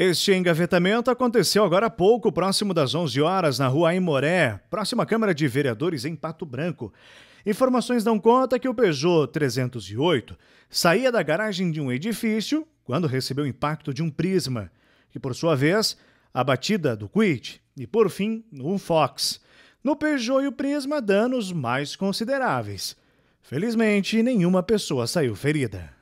Este engavetamento aconteceu agora há pouco, próximo das 11 horas, na rua Aimoré, próxima à Câmara de Vereadores em Pato Branco. Informações dão conta que o Peugeot 308 saía da garagem de um edifício quando recebeu o impacto de um prisma, que por sua vez, a batida do Quid e por fim, um Fox. No Peugeot e o prisma, danos mais consideráveis. Felizmente, nenhuma pessoa saiu ferida.